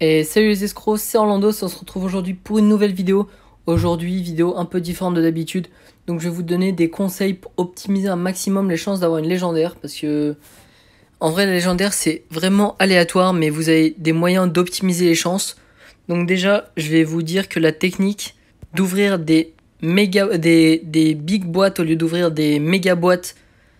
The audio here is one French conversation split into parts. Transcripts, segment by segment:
Et salut les escrocs, c'est Orlando, on se retrouve aujourd'hui pour une nouvelle vidéo. Aujourd'hui, vidéo un peu différente de d'habitude. Donc je vais vous donner des conseils pour optimiser un maximum les chances d'avoir une légendaire. Parce que en vrai, la légendaire, c'est vraiment aléatoire, mais vous avez des moyens d'optimiser les chances. Donc déjà, je vais vous dire que la technique d'ouvrir des, des, des big boîtes au lieu d'ouvrir des méga boîtes,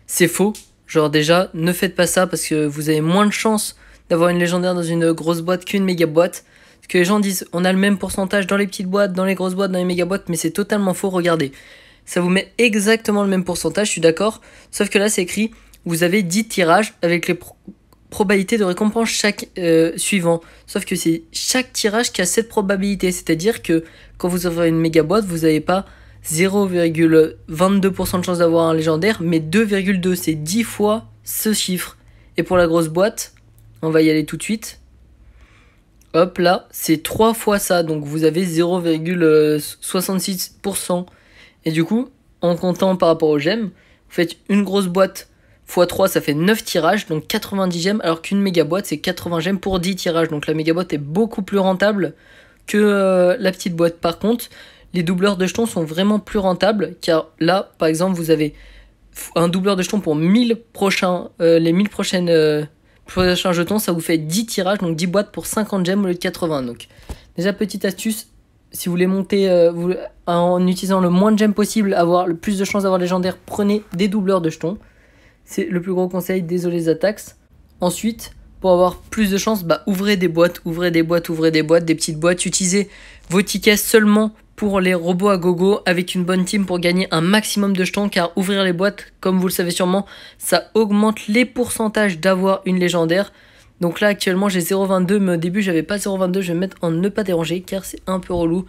c'est faux. Genre déjà, ne faites pas ça parce que vous avez moins de chances d'avoir une légendaire dans une grosse boîte qu'une méga boîte. ce que les gens disent on a le même pourcentage dans les petites boîtes, dans les grosses boîtes, dans les méga boîtes, mais c'est totalement faux, regardez. Ça vous met exactement le même pourcentage, je suis d'accord. Sauf que là c'est écrit, vous avez 10 tirages avec les probabilités de récompense chaque euh, suivant. Sauf que c'est chaque tirage qui a cette probabilité. C'est-à-dire que quand vous ouvrez une méga boîte, vous n'avez pas 0,22% de chance d'avoir un légendaire, mais 2,2, c'est 10 fois ce chiffre. Et pour la grosse boîte, on va y aller tout de suite. Hop là, c'est 3 fois ça, donc vous avez 0,66%. Et du coup, en comptant par rapport aux gemmes, vous faites une grosse boîte x 3, ça fait 9 tirages, donc 90 gemmes, alors qu'une méga boîte, c'est 80 gemmes pour 10 tirages. Donc la méga boîte est beaucoup plus rentable que euh, la petite boîte. Par contre, les doubleurs de jetons sont vraiment plus rentables, car là, par exemple, vous avez un doubleur de jetons pour 1000 prochains, euh, les 1000 prochaines... Euh, pour un jeton, ça vous fait 10 tirages, donc 10 boîtes pour 50 gemmes au lieu de 80. Donc, déjà, petite astuce, si vous voulez monter euh, en utilisant le moins de gemmes possible, avoir le plus de chances d'avoir légendaire, prenez des doubleurs de jetons. C'est le plus gros conseil, désolé les attaques. Ensuite, pour avoir plus de chances, bah, ouvrez des boîtes, ouvrez des boîtes, ouvrez des boîtes, des petites boîtes. Utilisez vos tickets seulement pour les robots à gogo avec une bonne team pour gagner un maximum de jetons car ouvrir les boîtes, comme vous le savez sûrement, ça augmente les pourcentages d'avoir une légendaire. Donc là actuellement j'ai 0.22 mais au début j'avais pas 0.22, je vais mettre en ne pas déranger car c'est un peu relou.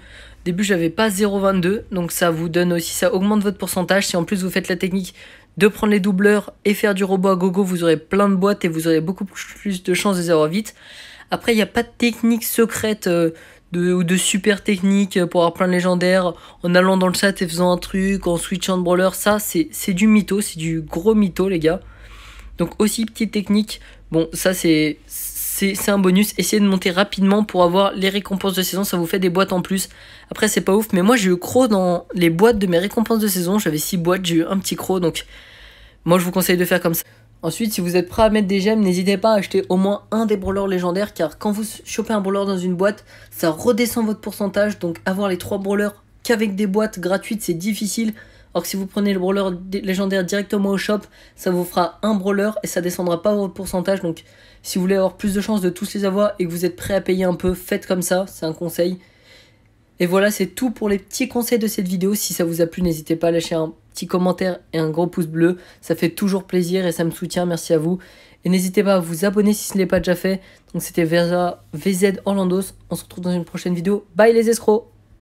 début j'avais pas 0.22 donc ça vous donne aussi, ça augmente votre pourcentage. Si en plus vous faites la technique de prendre les doubleurs et faire du robot à gogo, vous aurez plein de boîtes et vous aurez beaucoup plus de chances de les avoir vite. Après il n'y a pas de technique secrète euh, de, ou de super techniques pour avoir plein de légendaires en allant dans le chat et faisant un truc, en switchant de brawler, ça c'est du mytho, c'est du gros mytho les gars. Donc aussi petite technique, bon ça c'est c'est un bonus. Essayez de monter rapidement pour avoir les récompenses de saison. Ça vous fait des boîtes en plus. Après, c'est pas ouf. Mais moi, j'ai eu croc dans les boîtes de mes récompenses de saison. J'avais 6 boîtes, j'ai eu un petit croc. Donc, moi, je vous conseille de faire comme ça. Ensuite, si vous êtes prêt à mettre des gemmes, n'hésitez pas à acheter au moins un des brawlers légendaires car quand vous chopez un brawler dans une boîte, ça redescend votre pourcentage. Donc avoir les trois brawlers qu'avec des boîtes gratuites, c'est difficile. Or si vous prenez le brawler légendaire directement au shop, ça vous fera un brawler et ça descendra pas votre pourcentage. Donc si vous voulez avoir plus de chances de tous les avoir et que vous êtes prêt à payer un peu, faites comme ça, c'est un conseil. Et voilà, c'est tout pour les petits conseils de cette vidéo. Si ça vous a plu, n'hésitez pas à lâcher un commentaire et un gros pouce bleu. Ça fait toujours plaisir et ça me soutient. Merci à vous. Et n'hésitez pas à vous abonner si ce n'est pas déjà fait. Donc c'était VZ Orlandos. On se retrouve dans une prochaine vidéo. Bye les escrocs